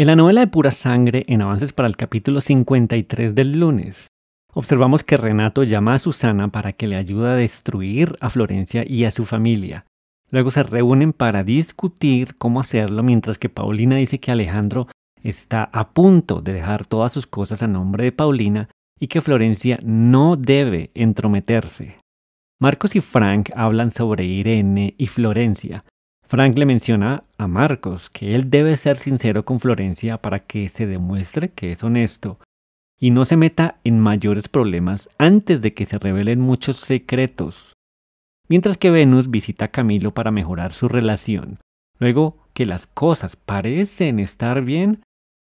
En la novela de Pura Sangre, en avances para el capítulo 53 del lunes, observamos que Renato llama a Susana para que le ayude a destruir a Florencia y a su familia. Luego se reúnen para discutir cómo hacerlo mientras que Paulina dice que Alejandro está a punto de dejar todas sus cosas a nombre de Paulina y que Florencia no debe entrometerse. Marcos y Frank hablan sobre Irene y Florencia, Frank le menciona a Marcos que él debe ser sincero con Florencia para que se demuestre que es honesto y no se meta en mayores problemas antes de que se revelen muchos secretos. Mientras que Venus visita a Camilo para mejorar su relación. Luego que las cosas parecen estar bien,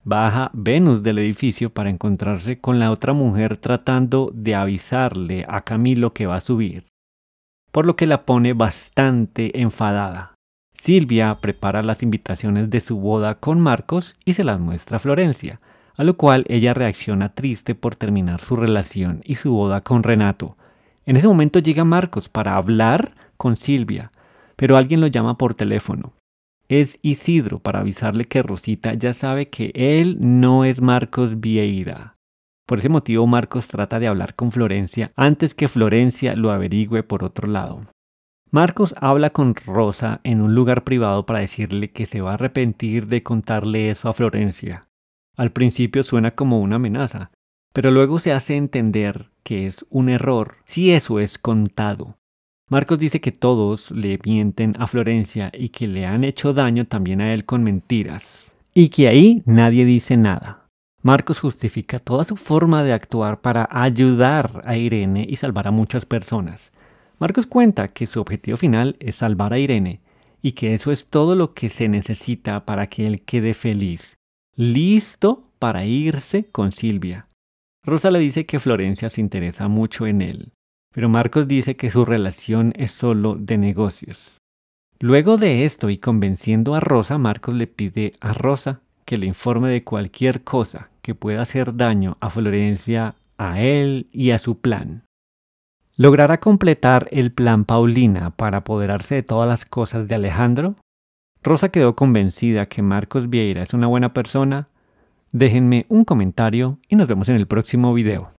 baja Venus del edificio para encontrarse con la otra mujer tratando de avisarle a Camilo que va a subir, por lo que la pone bastante enfadada. Silvia prepara las invitaciones de su boda con Marcos y se las muestra a Florencia, a lo cual ella reacciona triste por terminar su relación y su boda con Renato. En ese momento llega Marcos para hablar con Silvia, pero alguien lo llama por teléfono. Es Isidro para avisarle que Rosita ya sabe que él no es Marcos Vieira. Por ese motivo Marcos trata de hablar con Florencia antes que Florencia lo averigüe por otro lado. Marcos habla con Rosa en un lugar privado para decirle que se va a arrepentir de contarle eso a Florencia. Al principio suena como una amenaza, pero luego se hace entender que es un error si eso es contado. Marcos dice que todos le mienten a Florencia y que le han hecho daño también a él con mentiras, y que ahí nadie dice nada. Marcos justifica toda su forma de actuar para ayudar a Irene y salvar a muchas personas, Marcos cuenta que su objetivo final es salvar a Irene y que eso es todo lo que se necesita para que él quede feliz, listo para irse con Silvia. Rosa le dice que Florencia se interesa mucho en él, pero Marcos dice que su relación es solo de negocios. Luego de esto y convenciendo a Rosa, Marcos le pide a Rosa que le informe de cualquier cosa que pueda hacer daño a Florencia, a él y a su plan. ¿Logrará completar el plan Paulina para apoderarse de todas las cosas de Alejandro? Rosa quedó convencida que Marcos Vieira es una buena persona. Déjenme un comentario y nos vemos en el próximo video.